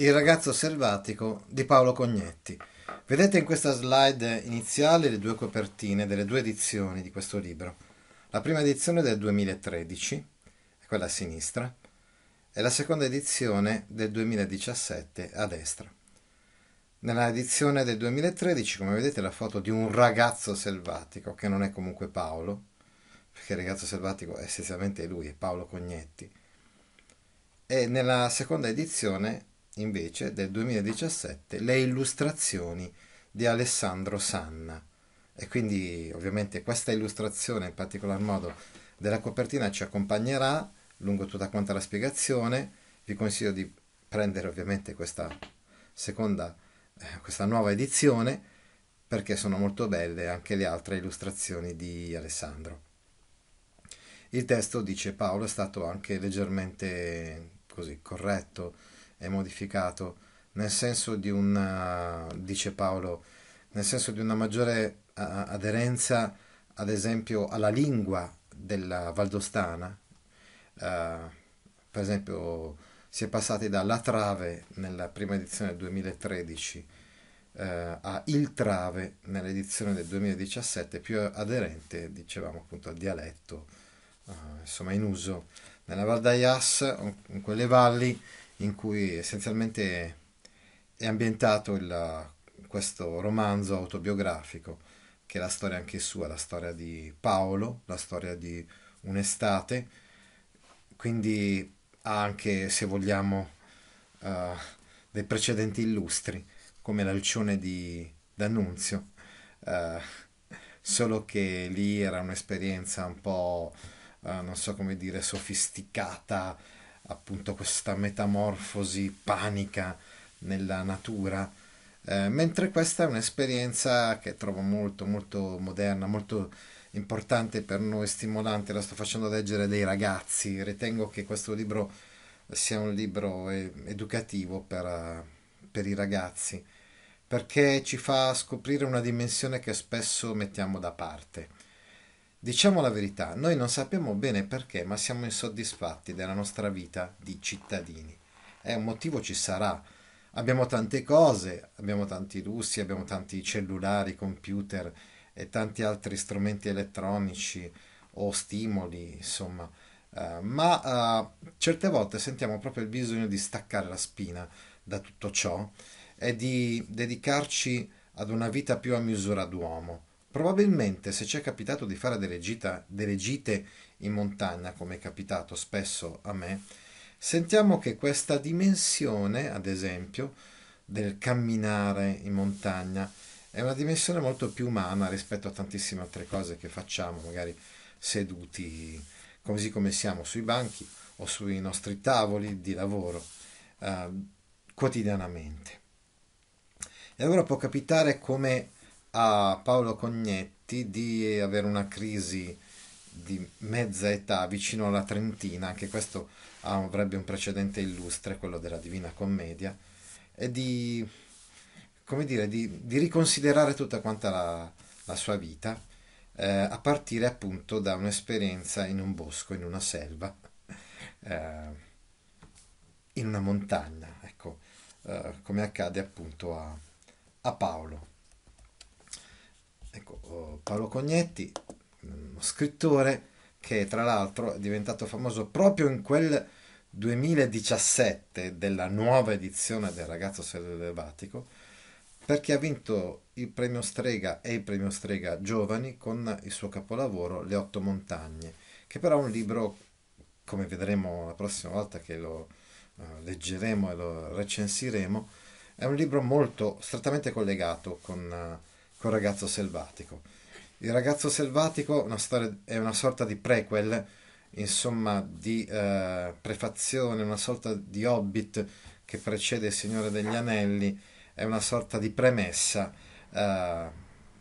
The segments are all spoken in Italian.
Il ragazzo selvatico di Paolo Cognetti. Vedete in questa slide iniziale le due copertine delle due edizioni di questo libro. La prima edizione del 2013, quella a sinistra, e la seconda edizione del 2017 a destra. Nella edizione del 2013, come vedete, la foto di un ragazzo selvatico, che non è comunque Paolo, perché il ragazzo selvatico è essenzialmente lui, è Paolo Cognetti. E nella seconda edizione invece del 2017 le illustrazioni di Alessandro Sanna e quindi ovviamente questa illustrazione in particolar modo della copertina ci accompagnerà lungo tutta quanta la spiegazione vi consiglio di prendere ovviamente questa seconda eh, questa nuova edizione perché sono molto belle anche le altre illustrazioni di Alessandro il testo dice Paolo è stato anche leggermente così corretto è modificato, nel senso di una, eh, dice Paolo, nel senso di una maggiore eh, aderenza, ad esempio, alla lingua della Valdostana. Uh, per esempio, si è passati da La Trave nella prima edizione del 2013 uh, a Il Trave nell'edizione del 2017, più aderente, dicevamo appunto, al dialetto uh, insomma in uso nella Val d'Ayas, in quelle valli in cui essenzialmente è ambientato il, questo romanzo autobiografico, che è la storia anche sua, la storia di Paolo, la storia di un'estate, quindi ha anche, se vogliamo, uh, dei precedenti illustri, come l'alcione di D'Annunzio, uh, solo che lì era un'esperienza un po', uh, non so come dire, sofisticata, appunto questa metamorfosi panica nella natura, eh, mentre questa è un'esperienza che trovo molto molto moderna, molto importante per noi, stimolante, la sto facendo leggere dei ragazzi, ritengo che questo libro sia un libro educativo per, eh, per i ragazzi perché ci fa scoprire una dimensione che spesso mettiamo da parte Diciamo la verità, noi non sappiamo bene perché, ma siamo insoddisfatti della nostra vita di cittadini. E un motivo ci sarà. Abbiamo tante cose, abbiamo tanti lussi, abbiamo tanti cellulari, computer e tanti altri strumenti elettronici o stimoli, insomma. Uh, ma uh, certe volte sentiamo proprio il bisogno di staccare la spina da tutto ciò e di dedicarci ad una vita più a misura d'uomo Probabilmente se ci è capitato di fare delle, gita, delle gite in montagna, come è capitato spesso a me, sentiamo che questa dimensione, ad esempio, del camminare in montagna è una dimensione molto più umana rispetto a tantissime altre cose che facciamo, magari seduti così come siamo sui banchi o sui nostri tavoli di lavoro eh, quotidianamente. E allora può capitare come a Paolo Cognetti di avere una crisi di mezza età vicino alla trentina, anche questo avrebbe un precedente illustre, quello della Divina Commedia, e di, come dire, di, di riconsiderare tutta quanta la, la sua vita, eh, a partire appunto da un'esperienza in un bosco, in una selva, eh, in una montagna, ecco, eh, come accade appunto a, a Paolo. Ecco, oh, Paolo Cognetti, uno mm, scrittore che tra l'altro è diventato famoso proprio in quel 2017 della nuova edizione del Ragazzo Selvatico, perché ha vinto il premio Strega e il premio Strega Giovani con il suo capolavoro Le otto montagne, che però è un libro, come vedremo la prossima volta che lo eh, leggeremo e lo recensiremo, è un libro molto strettamente collegato con eh, col ragazzo selvatico. Il ragazzo selvatico una storia, è una sorta di prequel, insomma di eh, prefazione, una sorta di hobbit che precede il Signore degli Anelli, è una sorta di premessa eh,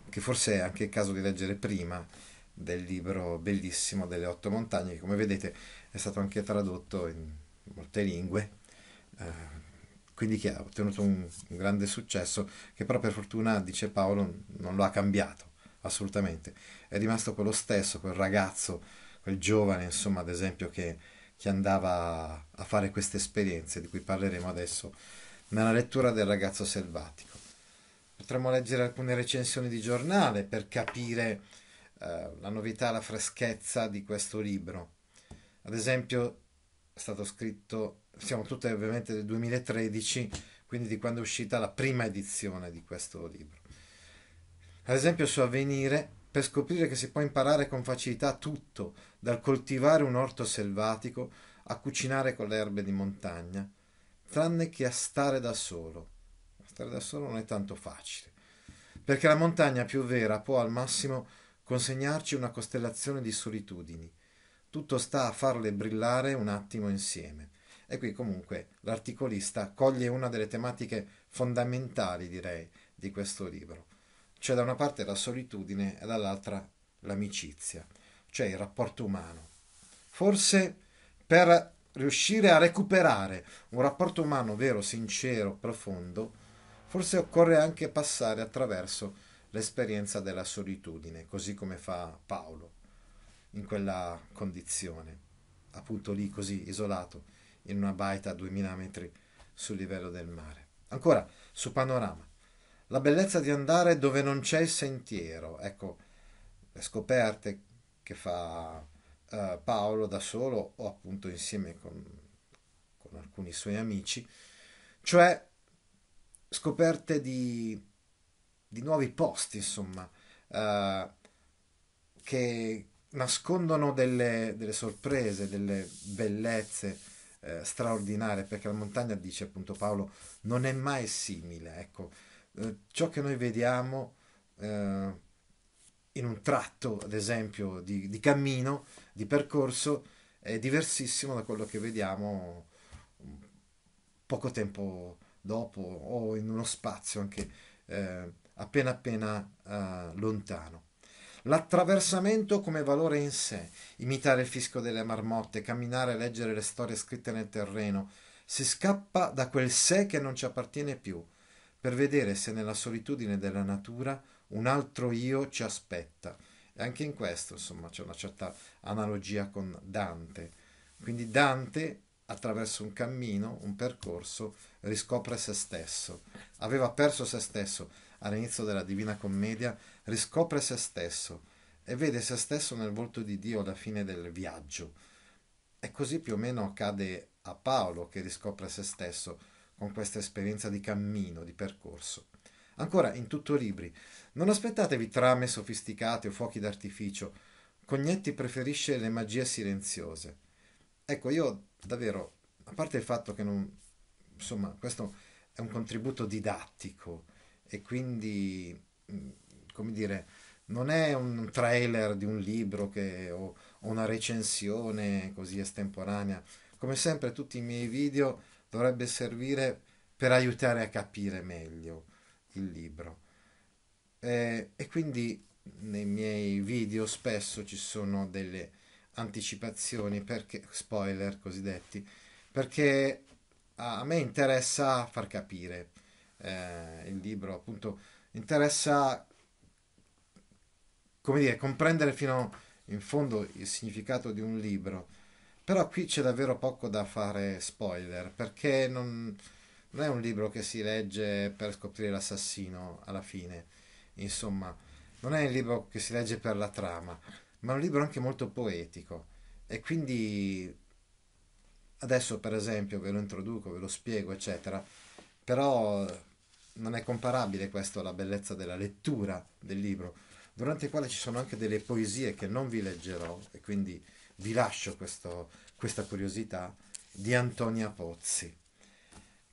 che forse è anche il caso di leggere prima del libro bellissimo delle otto montagne che come vedete è stato anche tradotto in molte lingue. Eh, quindi che ha ottenuto un, un grande successo che però per fortuna, dice Paolo, non lo ha cambiato assolutamente, è rimasto quello stesso, quel ragazzo, quel giovane, insomma, ad esempio, che, che andava a fare queste esperienze di cui parleremo adesso nella lettura del ragazzo selvatico. Potremmo leggere alcune recensioni di giornale per capire eh, la novità, la freschezza di questo libro. Ad esempio, è stato scritto siamo tutte ovviamente del 2013, quindi di quando è uscita la prima edizione di questo libro. Ad esempio su Avvenire, per scoprire che si può imparare con facilità tutto, dal coltivare un orto selvatico a cucinare con le erbe di montagna, tranne che a stare da solo. Stare da solo non è tanto facile, perché la montagna più vera può al massimo consegnarci una costellazione di solitudini. Tutto sta a farle brillare un attimo insieme. E qui comunque l'articolista coglie una delle tematiche fondamentali, direi, di questo libro. Cioè da una parte la solitudine e dall'altra l'amicizia, cioè il rapporto umano. Forse per riuscire a recuperare un rapporto umano vero, sincero, profondo, forse occorre anche passare attraverso l'esperienza della solitudine, così come fa Paolo in quella condizione, appunto lì così isolato in una baita a 2000 metri sul livello del mare. Ancora, su Panorama. La bellezza di andare dove non c'è il sentiero. Ecco, le scoperte che fa eh, Paolo da solo o appunto insieme con, con alcuni suoi amici, cioè scoperte di, di nuovi posti, insomma, eh, che nascondono delle, delle sorprese, delle bellezze eh, straordinaria, perché la montagna, dice appunto Paolo, non è mai simile. Ecco, eh, ciò che noi vediamo eh, in un tratto, ad esempio, di, di, cammino, di percorso, è diversissimo da quello che vediamo mm, poco tempo dopo o in uno spazio anche eh, appena appena eh, lontano l'attraversamento come valore in sé, imitare il fisco delle marmotte, camminare e leggere le storie scritte nel terreno, si scappa da quel sé che non ci appartiene più, per vedere se nella solitudine della natura un altro io ci aspetta. E anche in questo, insomma, c'è una certa analogia con Dante. Quindi Dante, attraverso un cammino, un percorso, riscopre se stesso. Aveva perso se stesso all'inizio della Divina Commedia, riscopre se stesso e vede se stesso nel volto di Dio alla fine del viaggio. E così più o meno accade a Paolo che riscopre se stesso con questa esperienza di cammino, di percorso. Ancora, in tutto libri, non aspettatevi trame sofisticate o fuochi d'artificio. Cognetti preferisce le magie silenziose. Ecco, io davvero, a parte il fatto che non... insomma, questo è un contributo didattico e quindi mm, come ecco, dire, non è un trailer di un libro che, o, o una recensione così estemporanea. Come sempre tutti i miei video dovrebbe servire per aiutare a capire meglio il libro. Eh, e quindi nei miei video spesso ci sono delle anticipazioni, perché, spoiler cosiddetti, perché a, me interessa far capire eh, il libro, appunto interessa come dire, comprendere fino in fondo il significato di un libro. Però qui c'è davvero poco da fare spoiler, perché non, non è un libro che si legge per scoprire l'assassino alla fine. Insomma, non è un libro che si legge per la trama, ma è un libro anche molto poetico. E quindi adesso, per esempio, ve lo introduco, ve lo spiego, eccetera. Però non è comparabile questo alla bellezza della lettura del libro durante il quale ci sono anche delle poesie che non vi leggerò e quindi vi lascio questo, questa curiosità di Antonia Pozzi.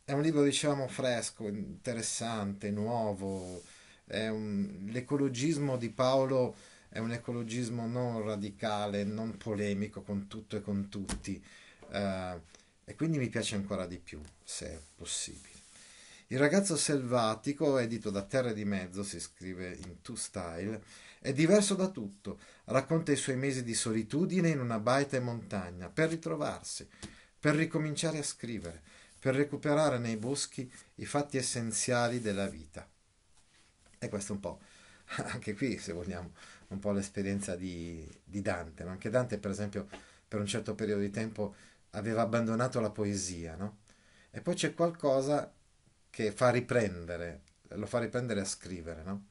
È un libro, diciamo, fresco, interessante, nuovo. Un, l'ecologismo di Paolo è un ecologismo non radicale, non polemico con tutto e con tutti. Eh, e quindi mi piace ancora di più, se è possibile. Il ragazzo selvatico, edito da Terre di Mezzo, si scrive in Two Style, è diverso da tutto. Racconta i suoi mesi di solitudine in una baita e montagna, per ritrovarsi, per ricominciare a scrivere, per recuperare nei boschi i fatti essenziali della vita. E questo un po', anche qui se vogliamo, un po' l'esperienza di, di Dante. Ma Anche Dante, per esempio, per un certo periodo di tempo aveva abbandonato la poesia, no? E poi c'è qualcosa che fa riprendere, lo fa riprendere a scrivere, no?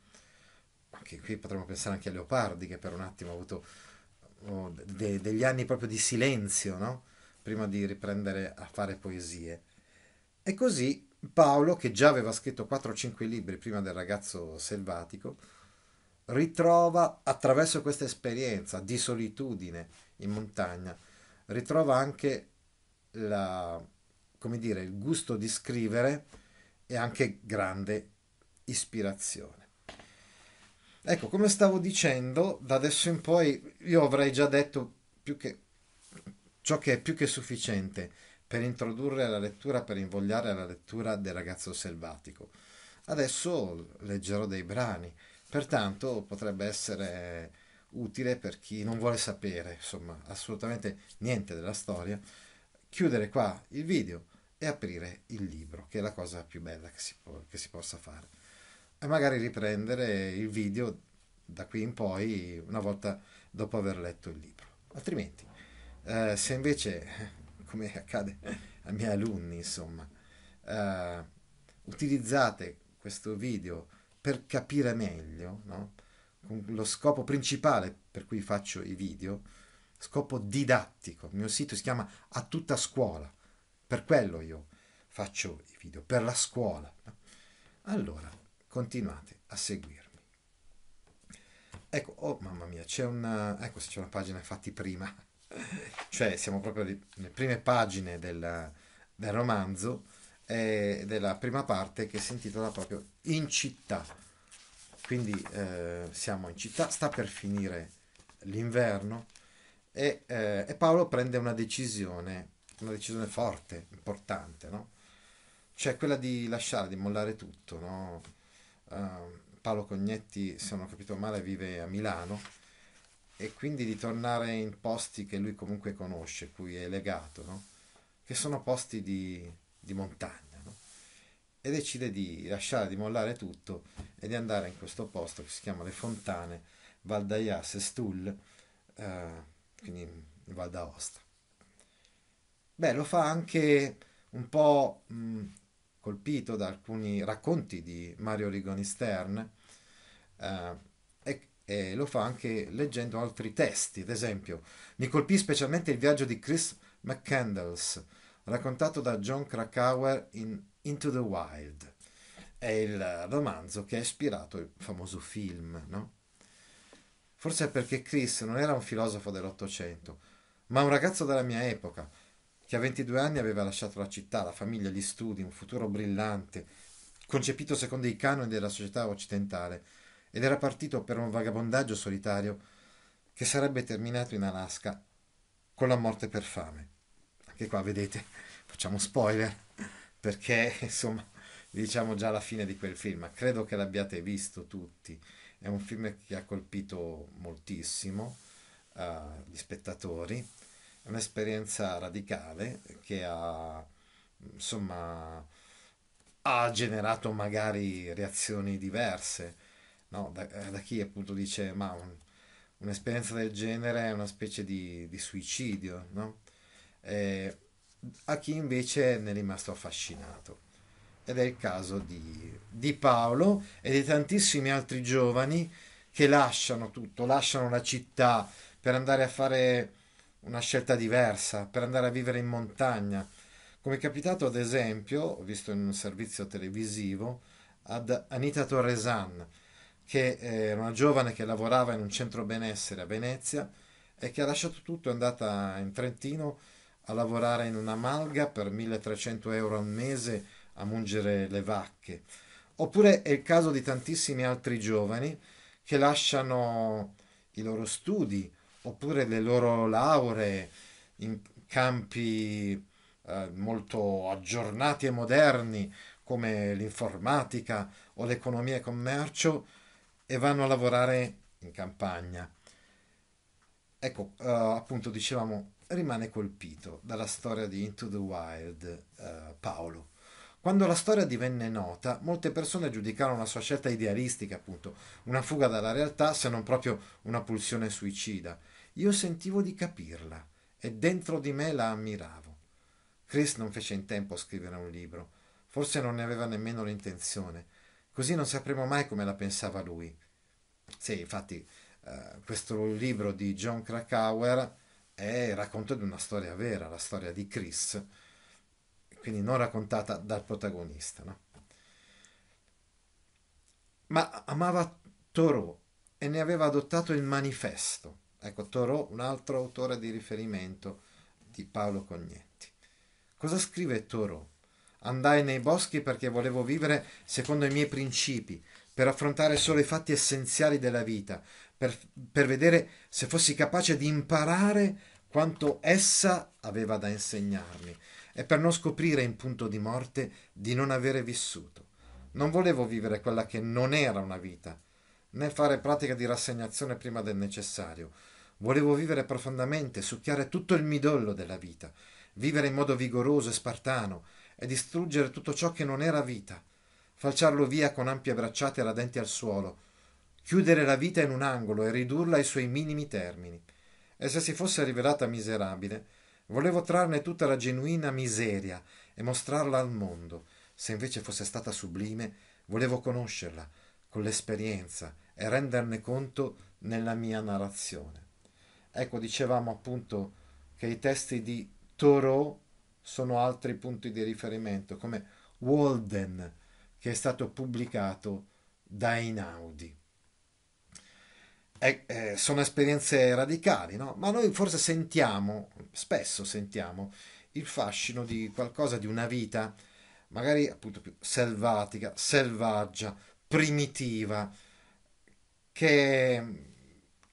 Anche qui potremmo pensare anche a Leopardi, che per un attimo ha avuto oh, de- degli anni proprio di silenzio, no? Prima di riprendere a fare poesie. E così Paolo, che già aveva scritto 4-5 libri prima del ragazzo selvatico, ritrova attraverso questa esperienza di solitudine in montagna, ritrova anche la, come dire, il gusto di scrivere e anche grande ispirazione. Ecco, come stavo dicendo, da adesso in poi io avrei già detto più che ciò che è più che sufficiente per introdurre la lettura, per invogliare la lettura del ragazzo selvatico. Adesso leggerò dei brani, pertanto potrebbe essere utile per chi non vuole sapere, insomma, assolutamente niente della storia, chiudere qua il video e aprire il libro, che è la cosa più bella che si, può, che si possa fare. E magari riprendere il video da qui in poi una volta dopo aver letto il libro. Altrimenti, eh, se invece, come accade ai miei alunni, insomma, eh, utilizzate questo video per capire meglio, no? con lo scopo principale per cui faccio i video, scopo didattico. Il mio sito si chiama A tutta scuola per quello io faccio i video, per la scuola. Allora, continuate a seguirmi. Ecco, oh mamma mia, c'è una, ecco se c'è una pagina infatti prima, cioè siamo proprio nelle prime pagine del, del romanzo, e della prima parte che si intitola proprio In città. Quindi eh, siamo in città, sta per finire l'inverno e, eh, e Paolo prende una decisione una decisione forte, importante, no? Cioè quella di lasciare, di mollare tutto, no? Uh, Paolo Cognetti, se non ho capito male, vive a Milano e quindi di tornare in posti che lui comunque conosce, cui è legato, no? Che sono posti di, di montagna, no? E decide di lasciare, di mollare tutto e di andare in questo posto che si chiama Le Fontane, Val d'Aias Stull, uh, eh, quindi in Val d'Aosta. Beh, lo fa anche un po' mh, colpito da alcuni racconti di Mario Rigoni Stern eh, e, e, lo fa anche leggendo altri testi. Ad esempio, mi colpì specialmente il viaggio di Chris McCandles, raccontato da John Krakauer in Into the Wild. È il romanzo che ha ispirato il famoso film, no? Forse è perché Chris non era un filosofo dell'Ottocento, ma un ragazzo della mia epoca, che a 22 anni aveva lasciato la città, la famiglia, gli studi, un futuro brillante, concepito secondo i canoni della società occidentale, ed era partito per un vagabondaggio solitario che sarebbe terminato in Alaska con la morte per fame. Anche qua vedete, facciamo spoiler, perché insomma diciamo già la fine di quel film, credo che l'abbiate visto tutti, è un film che ha colpito moltissimo uh, gli spettatori un'esperienza radicale che ha, insomma, ha generato magari reazioni diverse no? da, eh, da, chi appunto dice ma un, un'esperienza del genere è una specie di, di suicidio no? e, a chi invece ne è rimasto affascinato ed è il caso di, di Paolo e di tantissimi altri giovani che lasciano tutto, lasciano la città per andare a fare una scelta diversa per andare a vivere in montagna, come è capitato ad esempio, visto in un servizio televisivo, ad Anita Torresan, che eh, era una giovane che lavorava in un centro benessere a Venezia e che ha lasciato tutto, è andata in Trentino a lavorare in una malga per 1300 euro al mese a mungere le vacche. Oppure è il caso di tantissimi altri giovani che lasciano i loro studi, oppure le loro lauree in campi eh, molto aggiornati e moderni come l'informatica o l'economia e commercio e vanno a lavorare in campagna. Ecco, eh, appunto dicevamo, rimane colpito dalla storia di Into the Wild eh, Paolo. Quando la storia divenne nota, molte persone giudicarono la sua scelta idealistica, appunto, una fuga dalla realtà, se non proprio una pulsione suicida. Io sentivo di capirla e dentro di me la ammiravo. Chris non fece in tempo a scrivere un libro, forse non ne aveva nemmeno l'intenzione, così non sapremo mai come la pensava lui. Sì, infatti, eh, questo libro di John Krakauer è il racconto di una storia vera, la storia di Chris, quindi non raccontata dal protagonista. No? Ma amava Thoreau e ne aveva adottato il manifesto Ecco, Thoreau, un altro autore di riferimento di Paolo Cognetti. Cosa scrive Thoreau? Andai nei boschi perché volevo vivere secondo i miei principi, per affrontare solo i fatti essenziali della vita, per, per vedere se fossi capace di imparare quanto essa aveva da insegnarmi e per non scoprire in punto di morte di non avere vissuto. Non volevo vivere quella che non era una vita, né fare pratica di rassegnazione prima del necessario, Volevo vivere profondamente, succhiare tutto il midollo della vita, vivere in modo vigoroso e spartano e distruggere tutto ciò che non era vita, falciarlo via con ampie bracciate radenti al suolo, chiudere la vita in un angolo e ridurla ai suoi minimi termini. E se si fosse rivelata miserabile, volevo trarne tutta la genuina miseria e mostrarla al mondo. Se invece fosse stata sublime, volevo conoscerla con l'esperienza e renderne conto nella mia narrazione. Ecco, dicevamo appunto che i testi di Thoreau sono altri punti di riferimento, come Walden, che è stato pubblicato da Einaudi. E, eh, sono esperienze radicali, no? ma noi forse sentiamo, spesso sentiamo, il fascino di qualcosa di una vita, magari appunto più selvatica, selvaggia, primitiva, che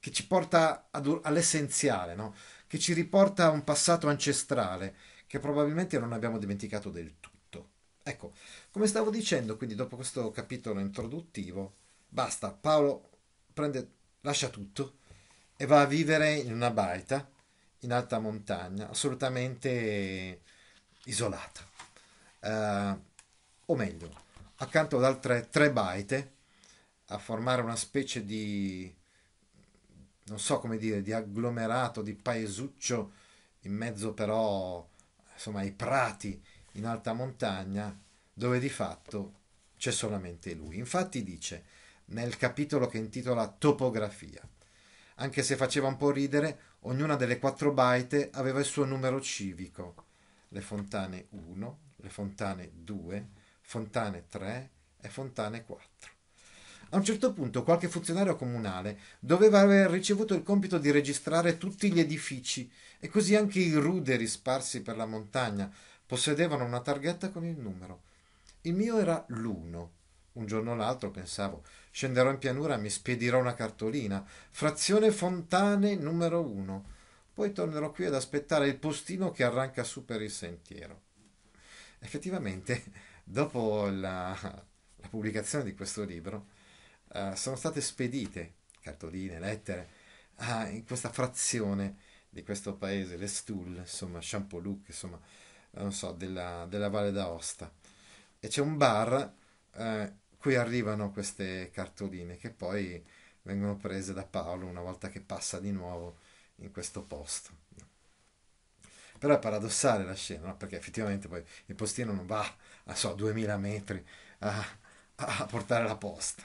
che ci porta ad, all'essenziale, no? che ci riporta a un passato ancestrale che probabilmente non abbiamo dimenticato del tutto. Ecco, come stavo dicendo, quindi dopo questo capitolo introduttivo, basta, Paolo prende, lascia tutto e va a vivere in una baita in alta montagna, assolutamente isolata. Eh, o meglio, accanto ad altre tre baite, a formare una specie di non so come dire, di agglomerato, di paesuccio, in mezzo però insomma, ai prati in alta montagna, dove di fatto c'è solamente lui. Infatti dice, nel capitolo che intitola Topografia, anche se faceva un po' ridere, ognuna delle quattro baite aveva il suo numero civico. Le fontane 1, le fontane 2, fontane 3 e fontane 4. A un certo punto qualche funzionario comunale doveva aver ricevuto il compito di registrare tutti gli edifici e così anche i ruderi sparsi per la montagna possedevano una targhetta con il numero. Il mio era l'uno. Un giorno o l'altro pensavo, scenderò in pianura e mi spedirò una cartolina, frazione Fontane numero uno. Poi tornerò qui ad aspettare il postino che arranca su per il sentiero. Effettivamente, dopo la, la pubblicazione di questo libro, eh, sono state spedite cartoline, lettere a, in questa frazione di questo paese, l'Estul, insomma, Champoluc, insomma, non so, della, della Valle d'Aosta. E c'è un bar eh, cui arrivano queste cartoline che poi vengono prese da Paolo una volta che passa di nuovo in questo posto. Però è paradossale la scena, no? perché effettivamente poi il postino non va a so, 2000 metri a, a portare la posta.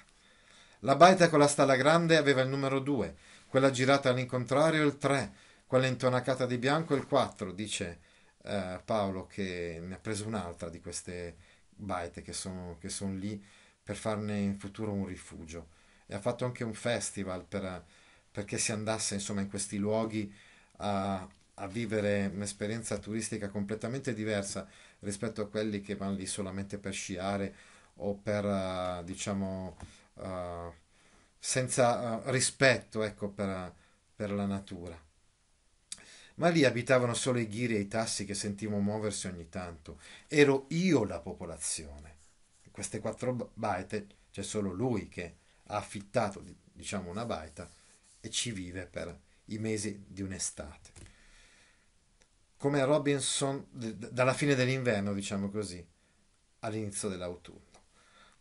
La baita con la stalla grande aveva il numero 2, quella girata all'incontrario il 3, quella intonacata di bianco il 4, dice eh, Paolo che ne ha preso un'altra di queste baite che sono, che sono lì per farne in futuro un rifugio. E ha fatto anche un festival per, perché si andasse insomma in questi luoghi a, a vivere un'esperienza turistica completamente diversa rispetto a quelli che vanno lì solamente per sciare o per eh, diciamo uh, senza uh, rispetto ecco, per, per, la natura. Ma lì abitavano solo i ghiri e i tassi che sentivo muoversi ogni tanto. Ero io la popolazione. In queste quattro baite c'è solo lui che ha affittato diciamo, una baita e ci vive per i mesi di un'estate. Come Robinson, dalla fine dell'inverno, diciamo così, all'inizio dell'autunno.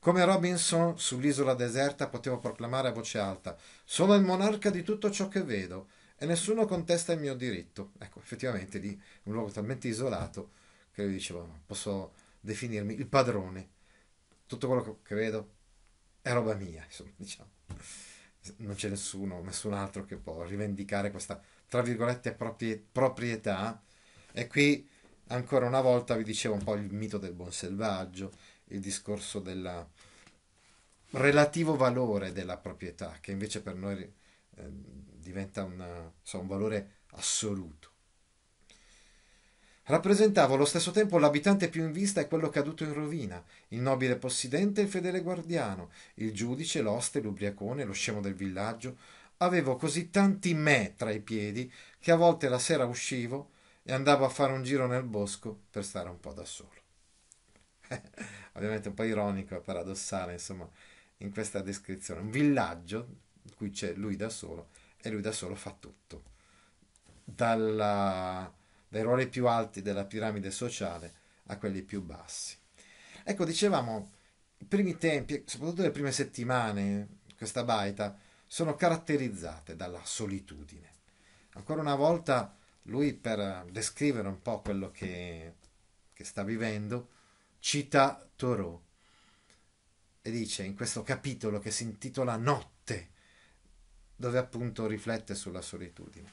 Come Robinson sull'isola deserta potevo proclamare a voce alta: Sono il monarca di tutto ciò che vedo e nessuno contesta il mio diritto. Ecco, effettivamente lì un luogo talmente isolato che io dicevo: Posso definirmi il padrone. Tutto quello che vedo è roba mia, insomma, diciamo. Non c'è nessuno, nessun altro che può rivendicare questa, tra virgolette, proprietà. E qui ancora una volta vi dicevo un po' il mito del buon selvaggio il discorso del relativo valore della proprietà, che invece per noi eh, diventa una, so, un valore assoluto. Rappresentava allo stesso tempo l'abitante più in vista e quello caduto in rovina, il nobile possidente e il fedele guardiano, il giudice, l'oste, l'ubriacone, lo scemo del villaggio. Avevo così tanti me tra i piedi che a volte la sera uscivo e andavo a fare un giro nel bosco per stare un po' da solo. ovviamente un po' ironico e paradossale, insomma, in questa descrizione. Un villaggio in cui c'è lui da solo e lui da solo fa tutto. Dalla, dai ruoli più alti della piramide sociale a quelli più bassi. Ecco, dicevamo, i primi tempi, soprattutto le prime settimane, questa baita, sono caratterizzate dalla solitudine. Ancora una volta lui per descrivere un po' quello che, che sta vivendo cita Thoreau e dice in questo capitolo che si intitola Notte, dove appunto riflette sulla solitudine.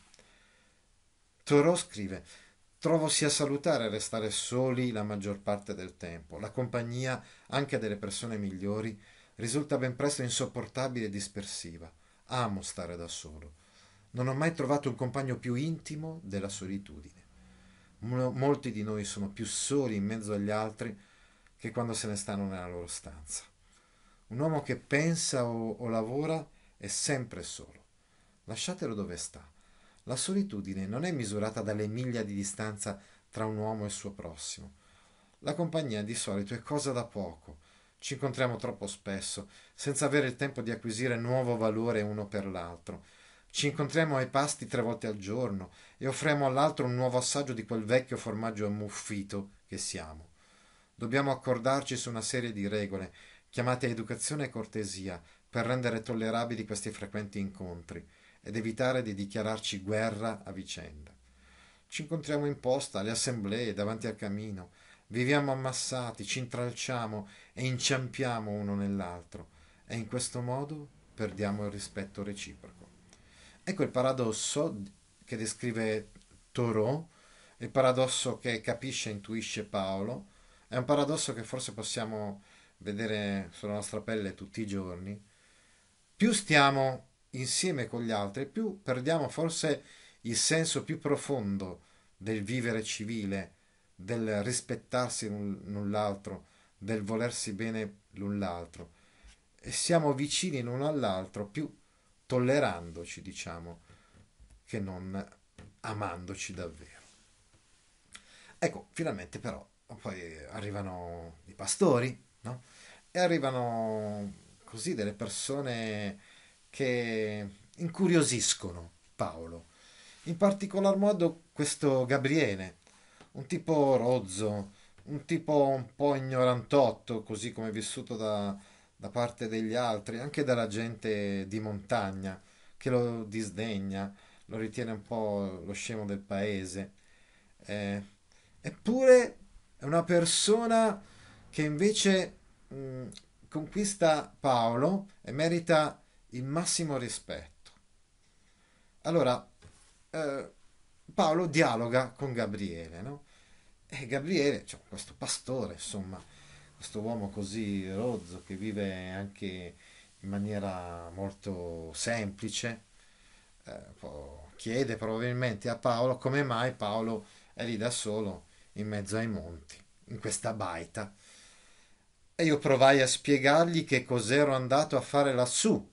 Thoreau scrive Trovo sia salutare restare soli la maggior parte del tempo. La compagnia, anche delle persone migliori, risulta ben presto insopportabile e dispersiva. Amo stare da solo. Non ho mai trovato un compagno più intimo della solitudine. Molti di noi sono più soli in mezzo agli altri che quando se ne stanno nella loro stanza. Un uomo che pensa o, o lavora è sempre solo. Lasciatelo dove sta. La solitudine non è misurata dalle miglia di distanza tra un uomo e il suo prossimo. La compagnia di solito è cosa da poco. Ci incontriamo troppo spesso, senza avere il tempo di acquisire nuovo valore uno per l'altro. Ci incontriamo ai pasti tre volte al giorno e offriamo all'altro un nuovo assaggio di quel vecchio formaggio ammuffito che siamo. Dobbiamo accordarci su una serie di regole, chiamate educazione e cortesia, per rendere tollerabili questi frequenti incontri ed evitare di dichiararci guerra a vicenda. Ci incontriamo in posta, alle assemblee, davanti al camino, viviamo ammassati, ci intralciamo e inciampiamo uno nell'altro e in questo modo perdiamo il rispetto reciproco. Ecco il paradosso che descrive Thoreau, il paradosso che capisce e intuisce Paolo, è un paradosso che forse possiamo vedere sulla nostra pelle tutti i giorni. Più stiamo insieme con gli altri, più perdiamo forse il senso più profondo del vivere civile, del rispettarsi l'un l'altro, del volersi bene l'un l'altro. E siamo vicini l'uno all'altro più tollerandoci, diciamo, che non amandoci davvero. Ecco, finalmente però poi arrivano i pastori, no? E arrivano così delle persone che incuriosiscono Paolo. In particolar modo questo Gabriele, un tipo rozzo, un tipo un po' ignorantotto, così come vissuto da, da parte degli altri, anche dalla gente di montagna, che lo disdegna, lo ritiene un po' lo scemo del paese. Eh, eppure è una persona che invece mh, mm, conquista Paolo e merita il massimo rispetto. Allora, eh, Paolo dialoga con Gabriele, no? E Gabriele, cioè questo pastore, insomma, questo uomo così rozzo che vive anche in maniera molto semplice, eh, chiede probabilmente a Paolo come mai Paolo è lì da solo in mezzo ai monti, in questa baita. E io provai a spiegargli che cos'ero andato a fare lassù.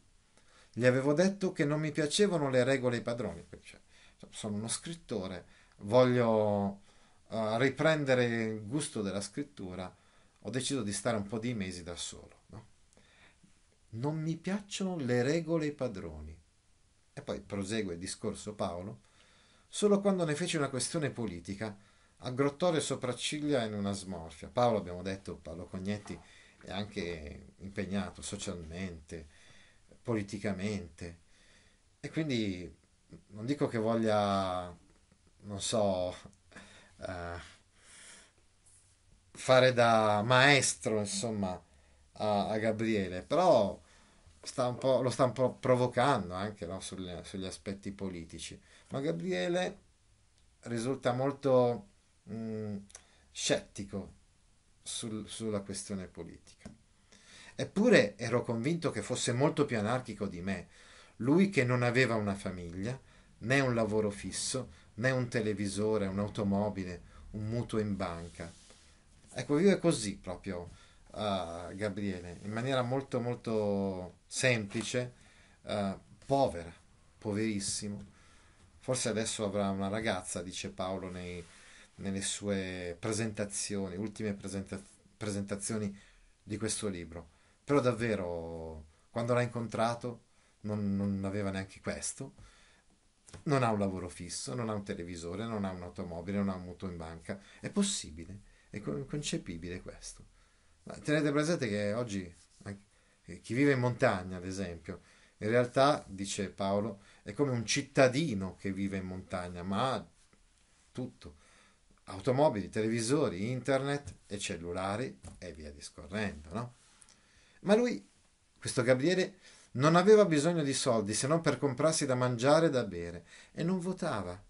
Gli avevo detto che non mi piacevano le regole e i padroni. Cioè, sono uno scrittore, voglio uh, riprendere il gusto della scrittura. Ho deciso di stare un po' di mesi da solo. No? Non mi piacciono le regole e i padroni. E poi prosegue il discorso Paolo. Solo quando ne fece una questione politica aggrottò le sopracciglia in una smorfia. Paolo, abbiamo detto, Paolo Cognetti è anche impegnato socialmente, politicamente e quindi non dico che voglia, non so, eh, fare da maestro, insomma, a, a Gabriele, però sta lo sta un po' provocando anche no, sugli, sugli aspetti politici. Ma Gabriele risulta molto mh, mm, scettico sul, sulla questione politica. Eppure ero convinto che fosse molto più anarchico di me, lui che non aveva una famiglia, né un lavoro fisso, né un televisore, un'automobile, un mutuo in banca. Ecco, è così proprio uh, Gabriele, in maniera molto molto semplice, uh, povera, poverissimo. Forse adesso avrà una ragazza, dice Paolo nei nelle sue presentazioni, ultime presenta- presentazioni di questo libro. Però davvero, quando l'ha incontrato, non, non aveva neanche questo. Non ha un lavoro fisso, non ha un televisore, non ha un'automobile, non ha un mutuo in banca. È possibile, è concepibile questo. Ma tenete presente che oggi eh, chi vive in montagna, ad esempio, in realtà, dice Paolo, è come un cittadino che vive in montagna, ma ha tutto automobili, televisori, internet e cellulari e via discorrendo, no? Ma lui, questo Gabriele, non aveva bisogno di soldi se non per comprarsi da mangiare e da bere e non votava.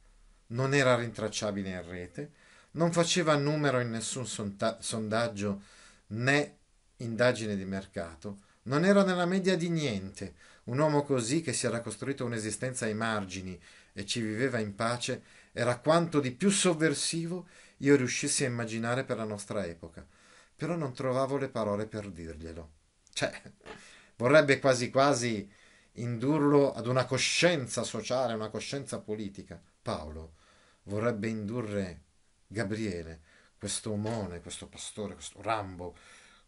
Non era rintracciabile in rete, non faceva numero in nessun sonta- sondaggio né indagine di mercato, non era nella media di niente. Un uomo così che si era costruito un'esistenza ai margini e ci viveva in pace era quanto di più sovversivo io riuscissi a immaginare per la nostra epoca, però non trovavo le parole per dirglielo. Cioè, vorrebbe quasi quasi indurlo ad una coscienza sociale, una coscienza politica. Paolo vorrebbe indurre Gabriele, questo omone, questo pastore, questo Rambo,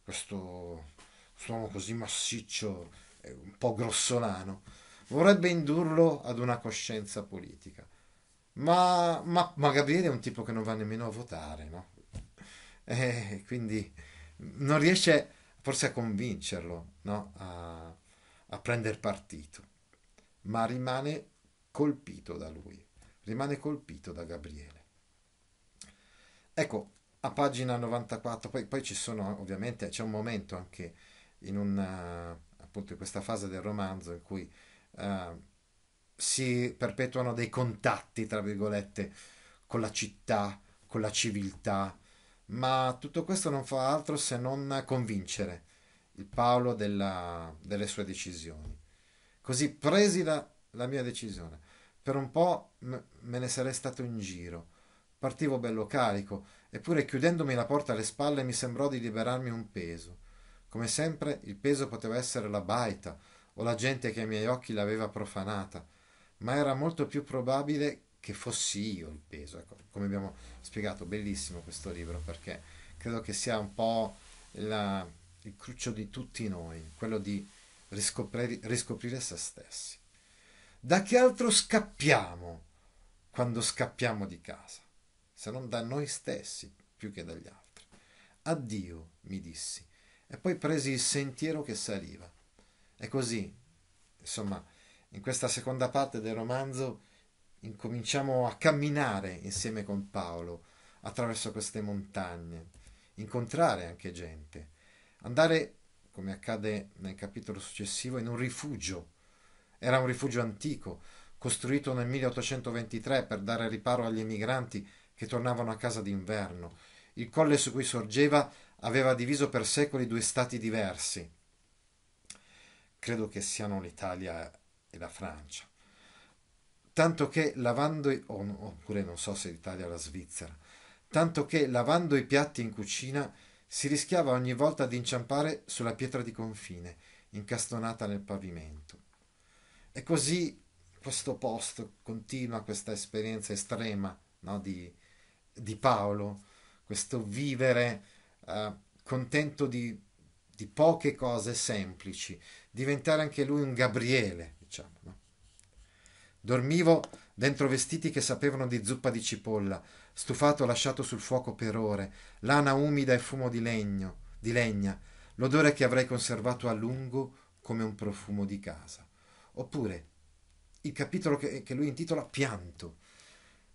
questo, questo uomo così massiccio, un po' grossolano, vorrebbe indurlo ad una coscienza politica. Ma, ma, ma, Gabriele è un tipo che non va nemmeno a votare, no? E quindi non riesce forse a convincerlo no? a, a prendere partito, ma rimane colpito da lui, rimane colpito da Gabriele. Ecco, a pagina 94, poi, poi ci sono ovviamente, c'è un momento anche in, una, appunto, in questa fase del romanzo in cui... Uh, si perpetuano dei contatti, tra virgolette, con la città, con la civiltà, ma tutto questo non fa altro se non convincere il Paolo della, delle sue decisioni. Così presi la, la mia decisione, per un po' me ne sarei stato in giro, partivo bello carico, eppure chiudendomi la porta alle spalle mi sembrò di liberarmi un peso. Come sempre il peso poteva essere la baita o la gente che ai miei occhi l'aveva profanata, ma era molto più probabile che fossi io il peso. Ecco, come abbiamo spiegato, bellissimo questo libro perché credo che sia un po' la, il cruccio di tutti noi, quello di riscoprire, riscoprire se stessi. Da che altro scappiamo quando scappiamo di casa, se non da noi stessi più che dagli altri? Addio, mi dissi, e poi presi il sentiero che saliva. E così, insomma, in questa seconda parte del romanzo incominciamo a camminare insieme con Paolo attraverso queste montagne, incontrare anche gente, andare, come accade nel capitolo successivo, in un rifugio. Era un rifugio antico, costruito nel 1823 per dare riparo agli emigranti che tornavano a casa d'inverno. Il colle su cui sorgeva aveva diviso per secoli due stati diversi. Credo che siano l'Italia e la Francia. Tanto che lavando, i, oppure non so se l'Italia o la Svizzera, tanto che lavando i piatti in cucina si rischiava ogni volta di inciampare sulla pietra di confine, incastonata nel pavimento. E così questo posto continua questa esperienza estrema no, di, di, Paolo, questo vivere eh, contento di, di poche cose semplici, diventare anche lui un Gabriele, diciamo. No? Dormivo dentro vestiti che sapevano di zuppa di cipolla, stufato lasciato sul fuoco per ore, lana umida e fumo di legno, di legna, l'odore che avrei conservato a lungo come un profumo di casa. Oppure il capitolo che, che lui intitola Pianto,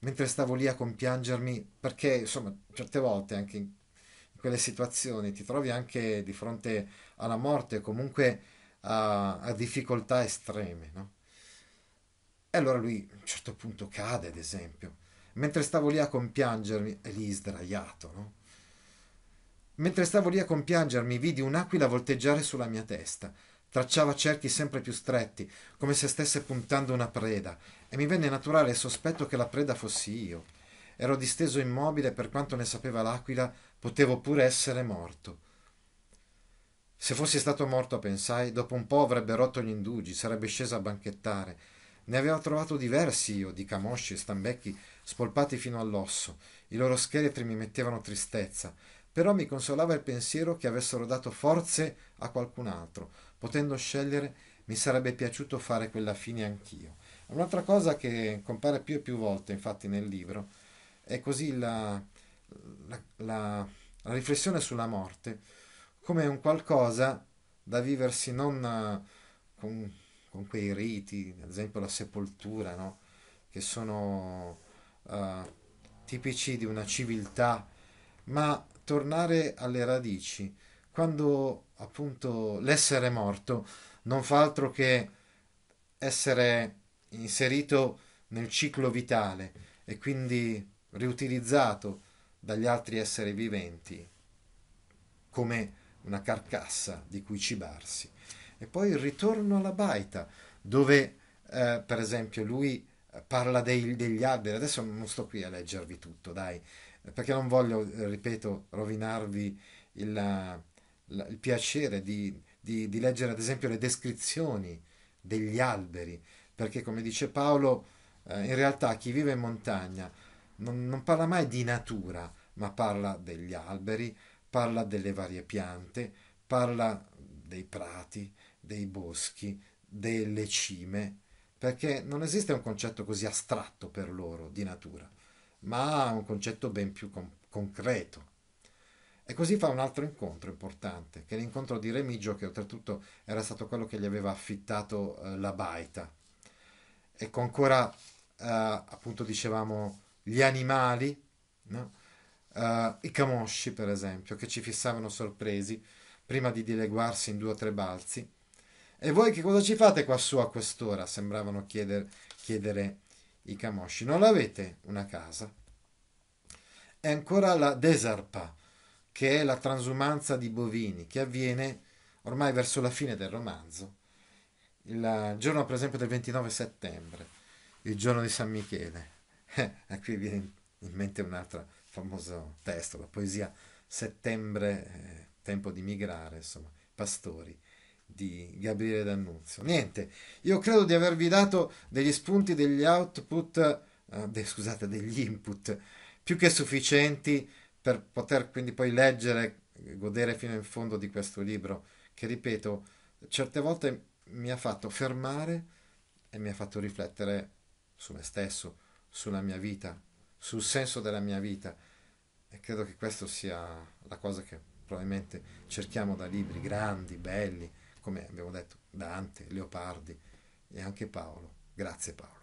mentre stavo lì a compiangermi, perché insomma certe volte anche in quelle situazioni ti trovi anche di fronte alla morte, comunque a, a difficoltà estreme. No? E allora lui a un certo punto cade, ad esempio. Mentre stavo lì a compiangermi, e lì sdraiato, no? Mentre stavo lì a compiangermi, vidi un'aquila volteggiare sulla mia testa. Tracciava cerchi sempre più stretti, come se stesse puntando una preda, e mi venne naturale il sospetto che la preda fossi io. Ero disteso immobile, per quanto ne sapeva l'aquila, potevo pure essere morto. Se fossi stato morto, pensai, dopo un po' avrebbe rotto gli indugi, sarebbe sceso a banchettare. Ne aveva trovato diversi io, di camosci e stambecchi, spolpati fino all'osso. I loro scheletri mi mettevano tristezza, però mi consolava il pensiero che avessero dato forze a qualcun altro. Potendo scegliere, mi sarebbe piaciuto fare quella fine anch'io. Un'altra cosa che compare più e più volte, infatti, nel libro, è così la, la, la, la riflessione sulla morte come un qualcosa da viversi non eh, con, con quei riti, ad esempio la sepoltura, no? che sono uh, tipici di una civiltà, ma tornare alle radici, quando appunto l'essere morto non fa altro che essere inserito nel ciclo vitale e quindi riutilizzato dagli altri esseri viventi come una carcassa di cui cibarsi. E poi il ritorno alla baita, dove eh, per esempio lui eh, parla dei, degli alberi, adesso non sto qui a leggervi tutto, dai, perché non voglio, eh, ripeto, rovinarvi il, la, il piacere di, di, di, leggere ad esempio le descrizioni degli alberi, perché come dice Paolo, eh, in realtà chi vive in montagna non, non parla mai di natura, ma parla degli alberi, parla delle varie piante, parla dei prati, dei boschi, delle cime, perché non esiste un concetto così astratto per loro di natura, ma un concetto ben più com- concreto. E così fa un altro incontro importante, che è l'incontro di Remigio, che oltretutto era stato quello che gli aveva affittato eh, la baita. Ecco ancora, eh, appunto dicevamo, gli animali, no? uh, i camosci per esempio, che ci fissavano sorpresi prima di dileguarsi in due o tre balzi. E voi che cosa ci fate quassù a quest'ora? Sembravano chieder, chiedere i camosci. Non avete una casa? E ancora la desarpa, che è la transumanza di bovini, che avviene ormai verso la fine del romanzo, il giorno per esempio del 29 settembre, il giorno di San Michele. e eh, qui viene in mente un'altra famoso testo, la poesia Settembre, eh, tempo di migrare, insomma, Pastori di Gabriele D'Annunzio. Niente, io credo di avervi dato degli spunti, degli output, eh, de, scusate, degli input più che sufficienti per poter quindi poi leggere, godere fino in fondo di questo libro che, ripeto, certe volte mi ha fatto fermare e mi ha fatto riflettere su me stesso, sulla mia vita, sul senso della mia vita, e credo che questa sia la cosa che probabilmente cerchiamo da libri grandi, belli, come abbiamo detto, Dante, Leopardi e anche Paolo. Grazie Paolo.